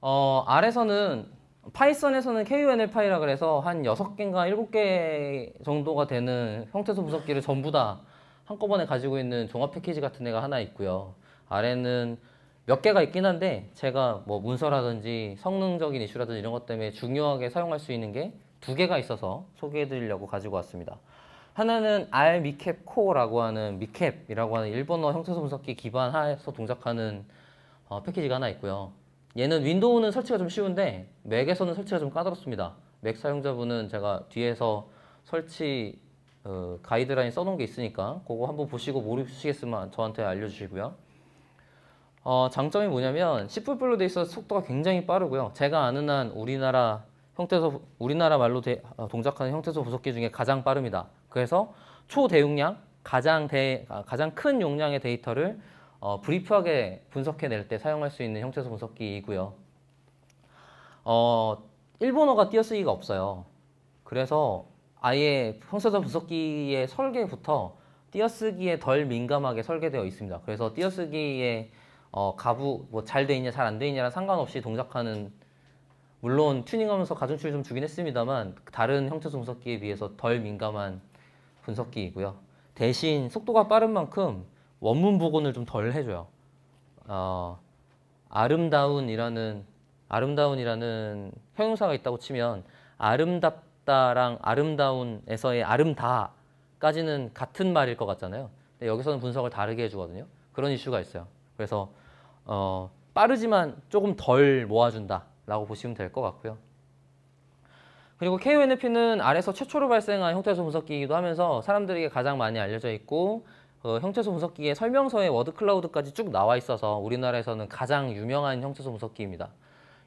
어, R에서는 파이썬에서는 KUNL 파이라 그래서 한 6개인가 7개 정도가 되는 형태소 분석기를 전부 다 한꺼번에 가지고 있는 종합 패키지 같은 애가 하나 있고요. R에는 몇 개가 있긴 한데 제가 뭐 문서라든지 성능적인 이슈라든지 이런 것 때문에 중요하게 사용할 수 있는 게 두 개가 있어서 소개해 드리려고 가지고 왔습니다. 하나는 R 미캡 코라고 하는 미캡이라고 하는 일본어 형태소 분석기 기반하에서 동작하는 어, 패키지가 하나 있고요. 얘는 윈도우는 설치가 좀 쉬운데 맥에서는 설치가 좀 까다롭습니다. 맥 사용자분은 제가 뒤에서 설치 어, 가이드라인 써놓은 게 있으니까 그거 한번 보시고 모르시겠으면 저한테 알려주시고요. 어, 장점이 뭐냐면 10불별로 돼 있어서 속도가 굉장히 빠르고요. 제가 아는 한 우리나라 형태소 우리나라 말로 대, 어, 동작하는 형태소 부속기 중에 가장 빠릅니다. 그래서 초대용량 가장 대 아, 가장 큰 용량의 데이터를 어, 브리프하게 분석해낼 때 사용할 수 있는 형체소 분석기이고요. 어, 일본어가 띄어쓰기가 없어요. 그래서 아예 형체소 분석기의 설계부터 띄어쓰기에 덜 민감하게 설계되어 있습니다. 그래서 띄어쓰기에 어, 가부 뭐잘돼 있냐 잘안돼 있냐랑 상관없이 동작하는 물론 튜닝하면서 가중치를 좀 주긴 했습니다만 다른 형체소 분석기에 비해서 덜 민감한 분석기이고요. 대신 속도가 빠른 만큼 원문 복원을 좀 덜 해줘요. 어, 아름다운이라는 아름다운이라는 형용사가 있다고 치면 아름답다랑 아름다운에서의 아름다까지는 같은 말일 것 같잖아요. 근데 여기서는 분석을 다르게 해주거든요. 그런 이슈가 있어요. 그래서 어, 빠르지만 조금 덜 모아준다라고 보시면 될 것 같고요. 그리고 KONFP는 아래서 최초로 발생한 형태소 분석기이기도 하면서 사람들에게 가장 많이 알려져 있고 어, 형체소 분석기의 설명서에 워드 클라우드까지 쭉 나와 있어서 우리나라에서는 가장 유명한 형체소 분석기입니다.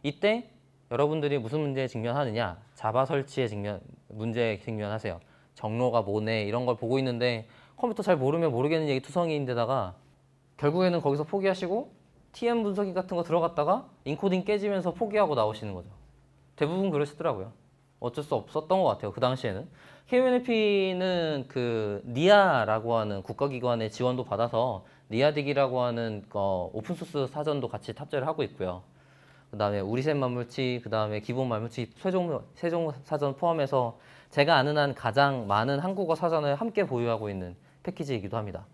이때 여러분들이 무슨 문제에 직면하느냐 자바 설치에 직면 문제에 직면하세요. 정로가 뭐네 이런 걸 보고 있는데 컴퓨터 잘 모르면 모르겠는 얘기 투성이인데다가 결국에는 거기서 포기하시고 TM 분석기 같은 거 들어갔다가 인코딩 깨지면서 포기하고 나오시는 거죠. 대부분 그러시더라고요. 어쩔 수 없었던 것 같아요. 그 당시에는. KUNFP는 그 니아라고 하는 국가기관의 지원도 받아서 니아딕이라고 하는 어, 오픈소스 사전도 같이 탑재를 하고 있고요. 그 다음에 우리셋 만물치, 그 다음에 기본 만물치, 세종 최종 사전 포함해서 제가 아는 한 가장 많은 한국어 사전을 함께 보유하고 있는 패키지이기도 합니다.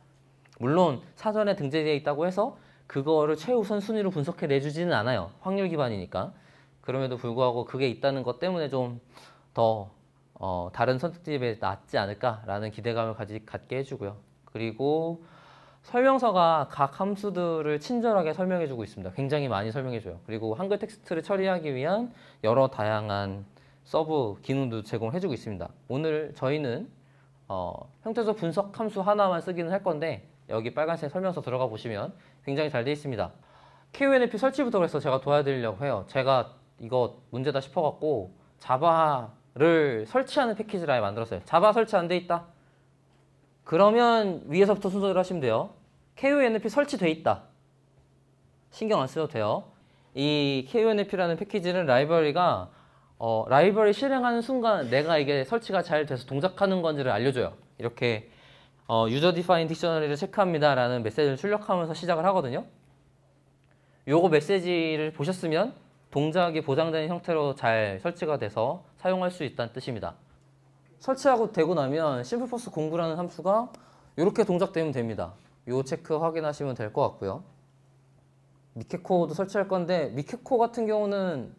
물론 사전에 등재되어 있다고 해서 그거를 최우선 순위로 분석해 내주지는 않아요. 확률 기반이니까. 그럼에도 불구하고 그게 있다는 것 때문에 좀더 어, 다른 선택지에 낫지 않을까라는 기대감을 가지, 갖게 해주고요. 그리고 설명서가 각 함수들을 친절하게 설명해주고 있습니다. 굉장히 많이 설명해줘요. 그리고 한글 텍스트를 처리하기 위한 여러 다양한 서브 기능도 제공해주고 있습니다. 오늘 저희는 어, 형태소 분석 함수 하나만 쓰기는 할 건데 여기 빨간색 설명서 들어가 보시면 굉장히 잘 되어 있습니다. KUNFP 설치부터 그래서 제가 도와드리려고 해요. 제가 이거 문제다 싶어갖고 자바를 설치하는 패키지를 아예 만들었어요. 자바 설치 안 돼 있다. 그러면 위에서부터 순서대로 하시면 돼요. KUNP 설치돼 있다. 신경 안 써도 돼요. 이 KUNP라는 패키지는 라이브러리가 어, 라이브러리 실행하는 순간 내가 이게 설치가 잘 돼서 동작하는 건지를 알려줘요. 이렇게 어, 유저 디파인 딕셔너리를 체크합니다 라는 메시지를 출력하면서 시작을 하거든요. 요거 메시지를 보셨으면 동작이 보장된 형태로 잘 설치가 돼서 사용할 수 있다는 뜻입니다. 설치하고 되고 나면 심플포스 공부라는 함수가 이렇게 동작되면 됩니다. 요 체크 확인하시면 될 것 같고요. 미케코도 설치할 건데 미케코 같은 경우는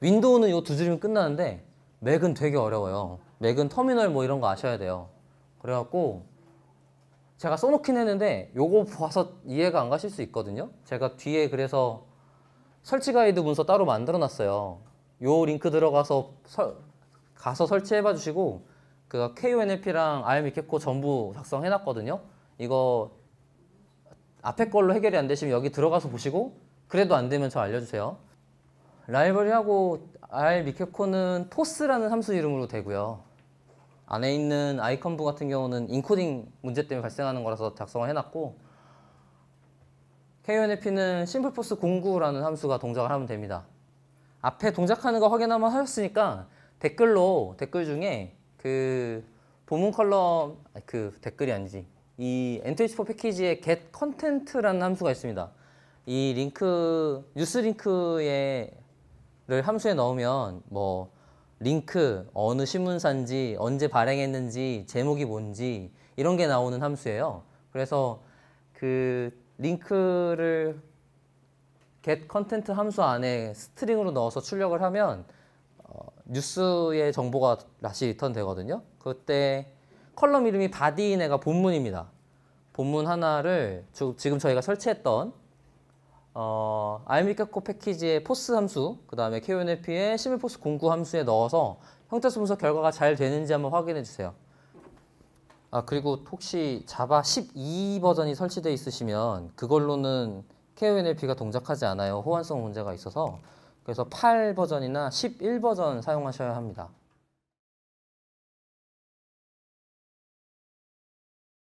윈도우는 요 두 줄이면 끝나는데 맥은 되게 어려워요. 맥은 터미널 뭐 이런 거 아셔야 돼요. 그래갖고 제가 써놓긴 했는데 요거 봐서 이해가 안 가실 수 있거든요. 제가 뒤에 그래서 설치 가이드 문서 따로 만들어 놨어요. 요 링크 들어가서 설, 가서 설치해 봐 주시고 그 KUNFP랑 IM 이케코 전부 작성해 놨거든요. 이거 앞에 걸로 해결이 안 되시면 여기 들어가서 보시고 그래도 안 되면 저 알려주세요. 라이브러리하고 R 미케코는 토스라는 함수 이름으로 되고요. 안에 있는 아이컨부 같은 경우는 인코딩 문제 때문에 발생하는 거라서 작성을 해놨고 KUNFP는 심플포스 공구라는 함수가 동작을 하면 됩니다. 앞에 동작하는 거 확인 한번 하셨으니까 댓글로 댓글 중에 그 본문 컬럼 그 댓글이 아니지 이 N2H4 패키지의 get 컨텐트라는 함수가 있습니다. 이 링크 뉴스 링크에를 함수에 넣으면 뭐 링크 어느 신문사인지 언제 발행했는지 제목이 뭔지 이런 게 나오는 함수예요. 그래서 그 링크를 get 컨텐트 함수 안에 스트링으로 넣어서 출력을 하면 어, 뉴스의 정보가 다시 리턴 되거든요. 그때 컬럼 이름이 바디인 애가 본문입니다. 본문 하나를 주, 지금 저희가 설치했던 어, 알미카코 패키지의 포스 함수, 그 다음에 케오네피의 시밀포스 공구 함수에 넣어서 형태수 분석 결과가 잘 되는지 한번 확인해 주세요. 아, 그리고 혹시 자바 12 버전이 설치되어 있으시면 그걸로는 KONLP가 동작하지 않아요. 호환성 문제가 있어서 그래서 8 버전이나 11 버전 사용하셔야 합니다.